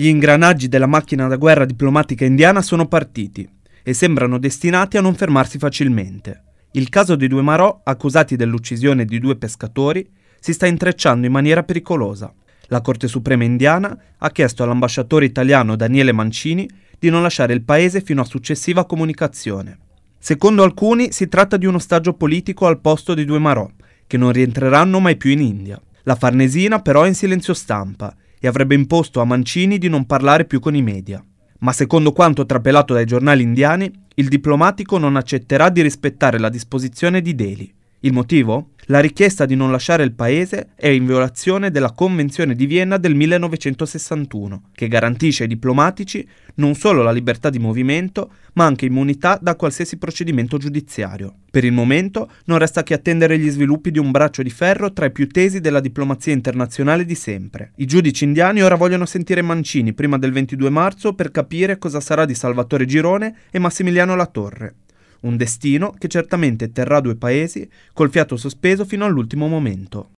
Gli ingranaggi della macchina da guerra diplomatica indiana sono partiti e sembrano destinati a non fermarsi facilmente. Il caso dei due Marò, accusati dell'uccisione di due pescatori, si sta intrecciando in maniera pericolosa. La Corte Suprema indiana ha chiesto all'ambasciatore italiano Daniele Mancini di non lasciare il paese fino a successiva comunicazione. Secondo alcuni si tratta di uno stagio politico al posto dei due Marò, che non rientreranno mai più in India. La Farnesina però è in silenzio stampa e avrebbe imposto a Mancini di non parlare più con i media. Ma secondo quanto trapelato dai giornali indiani, il diplomatico non accetterà di rispettare la disposizione di Delhi. Il motivo? La richiesta di non lasciare il paese è in violazione della Convenzione di Vienna del 1961, che garantisce ai diplomatici non solo la libertà di movimento, ma anche immunità da qualsiasi procedimento giudiziario. Per il momento non resta che attendere gli sviluppi di un braccio di ferro tra i più tesi della diplomazia internazionale di sempre. I giudici indiani ora vogliono sentire Mancini prima del 22 marzo per capire cosa sarà di Salvatore Girone e Massimiliano Latorre un destino che certamente terrà due paesi col fiato sospeso fino all'ultimo momento.